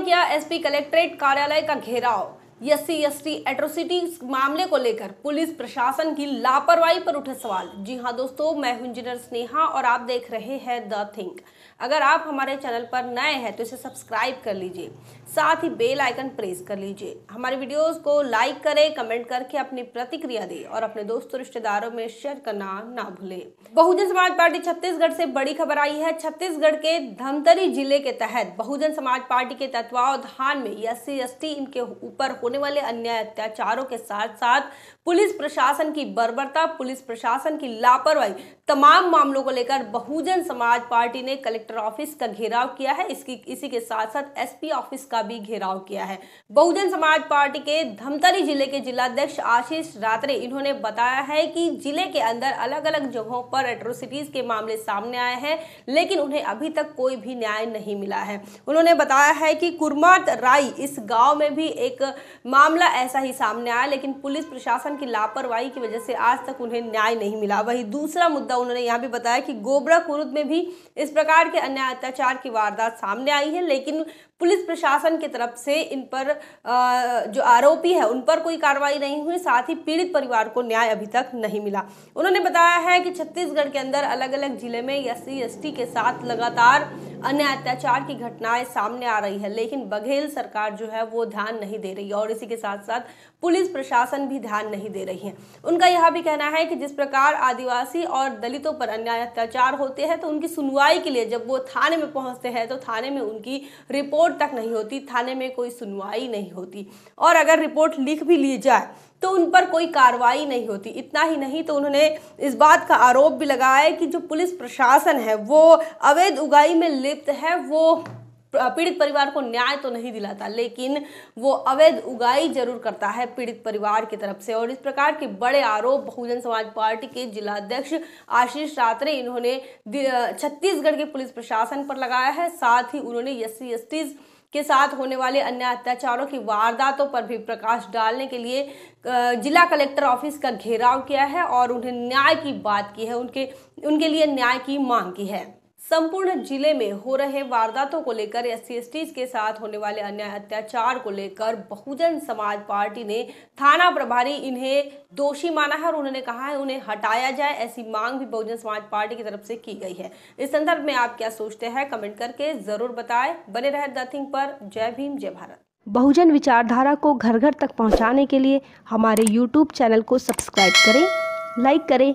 ने किया SP collectorate कार्यालय का घेराव एस सी एट्रोसिटी मामले को लेकर पुलिस प्रशासन की लापरवाही पर उठे सवाल जी हाँ दोस्तों मैं हूं इंजीनियर स्नेहा और आप देख रहे हैं द थिंक अगर आप हमारे चैनल पर नए हैं तो इसे सब्सक्राइब कर लीजिए साथ ही बेल आइकन प्रेस कर लीजिए हमारे वीडियोस को लाइक करें कमेंट करके अपनी प्रतिक्रिया दें और अपने दोस्तों रिश्तेदारों में शेयर करना ना भूलें बहुजन समाज पार्टी छत्तीसगढ़ से बड़ी खबर आई है छत्तीसगढ़ के धमतरी जिले के तहत बहुजन समाज पार्टी के तत्वावधान में एस सी इनके ऊपर होने वाले अन्याय अत्याचारों के साथ साथ पुलिस प्रशासन की बर्बरता पुलिस प्रशासन की लापरवाही तमाम मामलों को लेकर बहुजन समाज पार्टी ने कलेक्टर ऑफिस का घेराव किया है इसकी इसी के साथ साथ एसपी ऑफिस का भी घेराव किया है बहुजन समाज पार्टी के धमतरी जिले के जिलाध्यक्ष आशीष रात्रे इन्होंने बताया है कि जिले के अंदर अलग अलग जगहों पर एट्रोसिटीज के मामले सामने आए हैं लेकिन उन्हें अभी तक कोई भी न्याय नहीं मिला है उन्होंने बताया है कि कुरमात राय इस गांव में भी एक मामला ऐसा ही सामने आया लेकिन पुलिस प्रशासन की लापरवाही की वजह से आज तक उन्हें न्याय नहीं मिला वही दूसरा मुद्दा उन्होंने यहाँ भी बताया कि गोबरा कुरुद में भी इस प्रकार के अन्याय अत्याचार की वारदात सामने आई है लेकिन पुलिस प्रशासन की तरफ से इन पर जो आरोपी है उन पर कोई कार्रवाई नहीं हुई साथ ही पीड़ित परिवार को न्याय अभी तक नहीं मिला उन्होंने बताया है कि छत्तीसगढ़ के अंदर अलग अलग जिले में एस सी के साथ लगातार अन्य अत्याचार की घटनाएं सामने आ रही है लेकिन बघेल सरकार जो है वो ध्यान नहीं दे रही है और इसी के साथ साथ पुलिस प्रशासन भी ध्यान नहीं दे रही है उनका यह भी कहना है कि जिस प्रकार आदिवासी और दलितों पर अन्याय अत्याचार होते हैं तो उनकी सुनवाई के लिए जब वो थाने में पहुंचते हैं तो थाने में उनकी रिपोर्ट तक नहीं होती थाने में कोई सुनवाई नहीं होती और अगर रिपोर्ट लिख भी ली जाए तो उन पर कोई कार्रवाई नहीं होती इतना ही नहीं तो उन्होंने इस बात का आरोप भी लगाया है कि जो पुलिस प्रशासन है वो अवैध उगाई में ले लिप्त है वो पीड़ित परिवार को न्याय तो नहीं दिलाता लेकिन वो अवैध उगाई जरूर करता है पीड़ित परिवार की तरफ से और इस प्रकार के बड़े आरोप बहुजन समाज पार्टी के जिलाध्यक्ष आशीष रात्रे इन्होंने छत्तीसगढ़ के पुलिस प्रशासन पर लगाया है साथ ही उन्होंने एस सी के साथ होने वाले अन्य अत्याचारों की वारदातों पर भी प्रकाश डालने के लिए जिला कलेक्टर ऑफिस का घेराव किया है और उन्हें न्याय की बात की है उनके उनके लिए न्याय की मांग की है संपूर्ण जिले में हो रहे वारदातों को लेकर एस सी के साथ होने वाले अन्याय अत्याचार को लेकर बहुजन समाज पार्टी ने थाना प्रभारी इन्हें दोषी माना है और उन्होंने कहा है उन्हें हटाया जाए ऐसी मांग भी बहुजन समाज पार्टी की तरफ से की गई है इस संदर्भ में आप क्या सोचते हैं कमेंट करके जरूर बताए बने रहे दथिंग पर जय भीम जय भारत बहुजन विचारधारा को घर घर तक पहुँचाने के लिए हमारे यूट्यूब चैनल को सब्सक्राइब करें लाइक करें